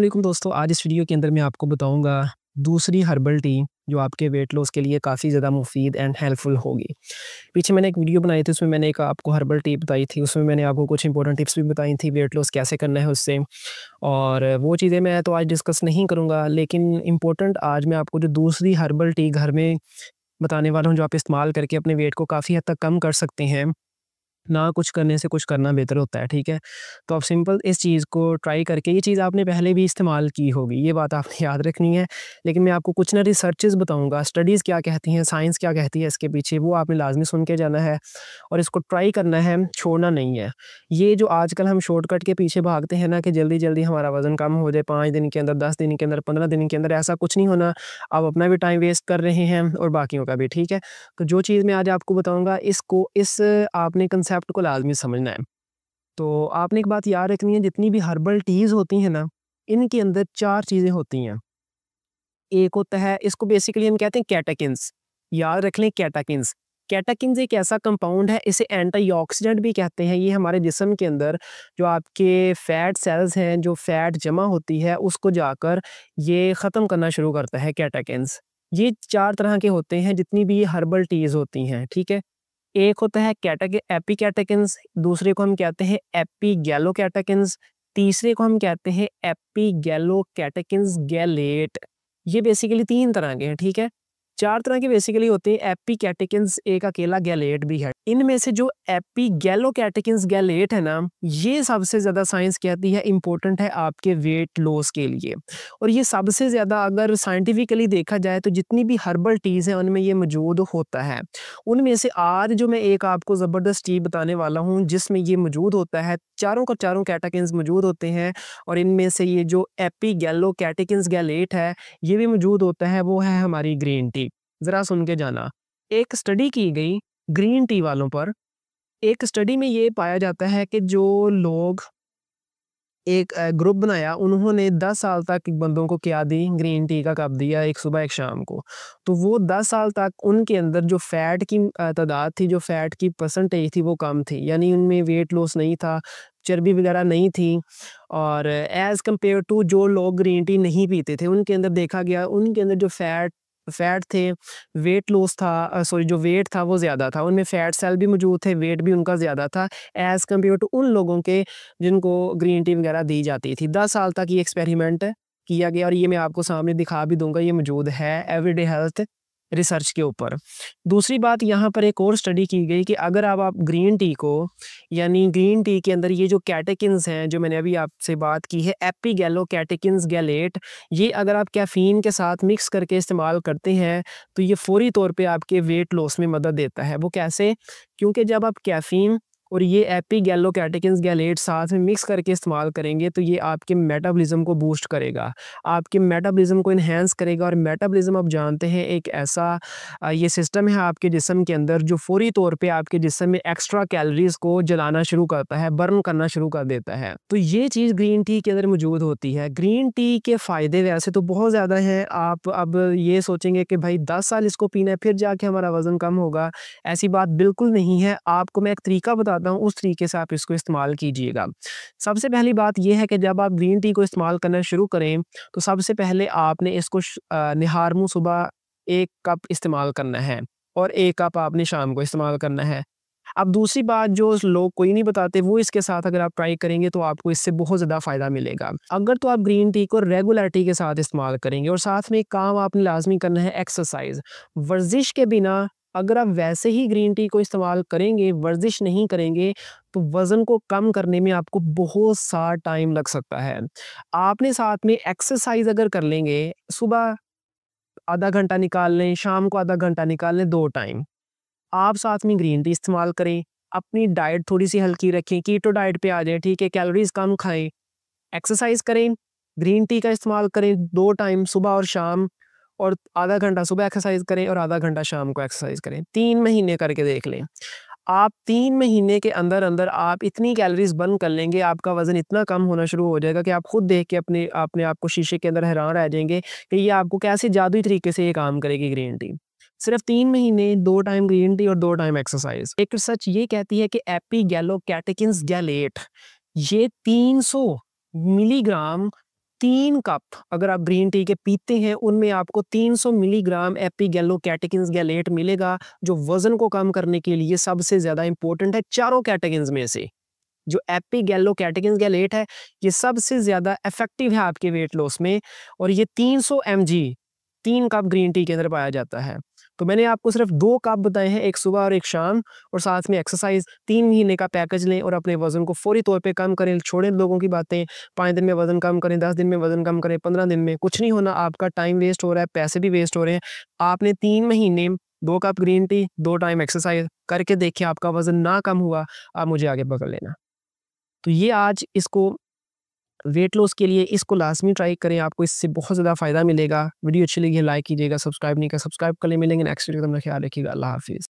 अल्लाम दोस्तों आज इस वीडियो के अंदर मैं आपको बताऊंगा दूसरी हर्बल टी जो आपके वेट लॉस के लिए काफ़ी ज़्यादा मुफीद एंड हेल्पफुल होगी पीछे मैंने एक वीडियो बनाई थी उसमें मैंने एक आपको हर्बल टी बताई थी उसमें मैंने आपको कुछ इंपॉर्टेंट टिप्स भी बताई थी वेट लॉस कैसे करना है उससे और वो चीज़ें मैं तो आज डिस्कस नहीं करूँगा लेकिन इंपॉर्टेंट आज मैं आपको जो दूसरी हर्बल टी घर में बताने वाला हूँ जो आप इस्तेमाल करके अपने वेट को काफ़ी हद तक कम कर सकते हैं ना कुछ करने से कुछ करना बेहतर होता है ठीक है तो आप सिंपल इस चीज़ को ट्राई करके ये चीज़ आपने पहले भी इस्तेमाल की होगी ये बात आपने याद रखनी है लेकिन मैं आपको कुछ ना रिसर्चेस बताऊँगा स्टडीज़ क्या कहती हैं साइंस क्या कहती है इसके पीछे वो आपने लाजमी सुन के जाना है और इसको ट्राई करना है छोड़ना नहीं है ये जो आजकल हम शॉर्टकट के पीछे भागते हैं ना कि जल्दी जल्दी हमारा वज़न कम हो जाए पाँच दिन के अंदर दस दिन के अंदर पंद्रह दिन के अंदर ऐसा कुछ नहीं होना आप अपना भी टाइम वेस्ट कर रहे हैं और बाकियों का भी ठीक है तो जो चीज़ मैं आज आपको बताऊँगा इसको इस आपने कंसेप्ट कॉन्सेप्ट को लाजमी समझना है तो आपने एक बात याद रखनी है जितनी भी हर्बल टीज़ होती हैं ना इनके अंदर चार चीज़ें होती हैं एक होता है इसको बेसिकली हम कहते हैं कैटाकिंस याद रख लें कैटाकिंस कैटाकिंस एक ऐसा कंपाउंड है इसे एंटीऑक्सीडेंट भी कहते हैं ये हमारे जिसम के अंदर जो आपके फैट सेल्स हैं जो फैट जमा होती है उसको जाकर ये ख़त्म करना शुरू करता है कैटाकिंस ये चार तरह के होते हैं जितनी भी हर्बल टीज़ होती हैं ठीक है एक होता है कैटाके एपी कैटाकिन्स दूसरे को हम कहते हैं एपी गैलो कैटाकिन्स तीसरे को हम कहते हैं एपी गैलो कैटाकिन्स गैलेट ये बेसिकली तीन तरह के हैं ठीक है चार तरह के बेसिकली होते हैं एपी कैटिकन्स एक अकेला गैलेट भी है इनमें से जो एपी गैलो कैटिकन्स गैलेट है ना ये सबसे ज़्यादा साइंस कहती है इंपॉर्टेंट है आपके वेट लॉस के लिए और ये सबसे ज़्यादा अगर साइंटिफिकली देखा जाए तो जितनी भी हर्बल टीज़ है उनमें ये मौजूद होता है उनमें से आज जो मैं एक आपको ज़बरदस्त टी बताने वाला हूँ जिसमें ये मौजूद होता है चारों का चारों कैटाकिन्स मौजूद होते हैं और इनमें से ये जो एपी गैलो कैटिकन्स गैलेट है ये भी मौजूद होता है वो है हमारी ग्रीन टी ज़रा सुन के जाना एक स्टडी की गई ग्रीन टी वालों पर एक स्टडी में ये पाया जाता है कि जो लोग एक ग्रुप बनाया उन्होंने 10 साल तक बंदों को क्या दी ग्रीन टी का कप दिया एक सुबह एक शाम को तो वो 10 साल तक उनके अंदर जो फैट की तादाद थी जो फैट की परसेंटेज थी वो कम थी यानी उनमें वेट लॉस नहीं था चर्बी वगैरह नहीं थी और एज़ कम्पेयर टू जो लोग ग्रीन टी नहीं पीते थे उनके अंदर देखा गया उनके अंदर जो फैट फैट थे वेट लॉस था सॉरी जो वेट था वो ज़्यादा था उनमें फैट सेल भी मौजूद थे वेट भी उनका ज़्यादा था एज़ कम्पेयर टू उन लोगों के जिनको ग्रीन टी वगैरह दी जाती थी दस साल तक ये एक्सपेरिमेंट किया गया और ये मैं आपको सामने दिखा भी दूंगा ये मौजूद है एवरीडे हेल्थ रिसर्च के ऊपर दूसरी बात यहाँ पर एक और स्टडी की गई कि अगर आप आप ग्रीन टी को यानी ग्रीन टी के अंदर ये जो कैटेकिन्स हैं जो मैंने अभी आपसे बात की है एपी गैलो कैटेकिन्स गैलेट ये अगर आप कैफ़ीन के साथ मिक्स करके इस्तेमाल करते हैं तो ये फौरी तौर पे आपके वेट लॉस में मदद देता है वो कैसे क्योंकि जब आप कैफ़ीन और ये एपी गैलो कैटेकिन गैलेट साथ में मिक्स करके इस्तेमाल करेंगे तो ये आपके मेटाबॉलिज्म को बूस्ट करेगा आपके मेटाबॉलिज्म को इन्हेंस करेगा और मेटाबॉलिज्म आप जानते हैं एक ऐसा ये सिस्टम है आपके जिसम के अंदर जो फौरी तौर पर आपके जिसम में एक्स्ट्रा कैलरीज को जलाना शुरू करता है बर्न करना शुरू कर देता है तो ये चीज़ ग्रीन टी के अंदर मौजूद होती है ग्रीन टी के फ़ायदे वैसे तो बहुत ज़्यादा हैं आप अब ये सोचेंगे कि भाई दस साल इसको पीना है फिर जाके हमारा वज़न कम होगा ऐसी बात बिल्कुल नहीं है आपको मैं एक तरीका बता बताता हूँ उस तरीके से आप इसको इस्तेमाल कीजिएगा सबसे पहली बात यह है कि जब आप ग्रीन टी को इस्तेमाल करना शुरू करें तो सबसे पहले आपने इसको निहार मुँह सुबह एक कप इस्तेमाल करना है और एक कप आपने शाम को इस्तेमाल करना है अब दूसरी बात जो लोग कोई नहीं बताते वो इसके साथ अगर आप ट्राई करेंगे तो आपको इससे बहुत ज़्यादा फ़ायदा मिलेगा अगर तो आप ग्रीन टी को रेगुलर टी के साथ इस्तेमाल करेंगे और साथ में एक काम आपने लाजमी करना है एक्सरसाइज वर्जिश के बिना अगर आप वैसे ही ग्रीन टी को इस्तेमाल करेंगे वर्जिश नहीं करेंगे तो वज़न को कम करने में आपको बहुत सा टाइम लग सकता है आपने साथ में एक्सरसाइज अगर कर लेंगे सुबह आधा घंटा निकाल लें शाम को आधा घंटा निकाल लें दो टाइम आप साथ में ग्रीन टी इस्तेमाल करें अपनी डाइट थोड़ी सी हल्की रखें कीटो डाइट पे आ जाएं ठीक है कैलोरीज कम खाएं एक्सरसाइज करें ग्रीन टी का इस्तेमाल करें दो टाइम सुबह और शाम और आधा घंटा सुबह एक्सरसाइज करें और आधा घंटा शाम को एक्सरसाइज करें तीन महीने करके देख लें आप तीन महीने के अंदर अंदर आप इतनी कैलोरीज बर्न कर लेंगे आपका वज़न इतना कम होना शुरू हो जाएगा कि आप खुद देख के अपने अपने आप को शीशे के अंदर हैरान रह जाएंगे कि ये आपको कैसे जादुई तरीके से ये काम करेगी ग्रीन टी सिर्फ तीन महीने दो टाइम ग्रीन टी और दो टाइम एक्सरसाइज एक तो सच ये कहती है कि एपी गैलो कैटेकिन गैलेट ये तीन मिलीग्राम तीन कप अगर आप ग्रीन टी के पीते हैं उनमें आपको 300 milligram epigallocatechin gallate मिलेगा जो वजन को कम करने के लिए सबसे ज़्यादा इंपॉर्टेंट है चारों कैटेकिन में से जो एपी गैलो कैटेकिन गैलेट है ये सबसे ज़्यादा इफेक्टिव है आपके वेट लॉस में और ये 300 सौ तीन कप ग्रीन टी के अंदर पाया जाता है तो मैंने आपको सिर्फ दो कप बताए हैं एक सुबह और एक शाम और साथ में एक्सरसाइज तीन महीने का पैकेज लें और अपने वजन को फौरी तौर पे कम करें छोड़ें लोगों की बातें पाँच दिन में वजन कम करें दस दिन में वजन कम करें पंद्रह दिन में कुछ नहीं होना आपका टाइम वेस्ट हो रहा है पैसे भी वेस्ट हो रहे हैं आपने तीन महीने दो कप ग्रीन टी दो टाइम एक्सरसाइज करके देखिए आपका वजन ना कम हुआ आप मुझे आगे पकड़ लेना तो ये आज इसको वेट लॉस के लिए इसको लाजमी ट्राई करें आपको इससे बहुत ज़्यादा फ़ायदा मिलेगा वीडियो अच्छी लगी है लाइक कीजिएगा सब्सक्राइब नहीं कर सब्सक्राइब कर ले मिलेंगे नेक्स्ट वीडियो का ख्याल रखिएगा अल्लाह हाफिज़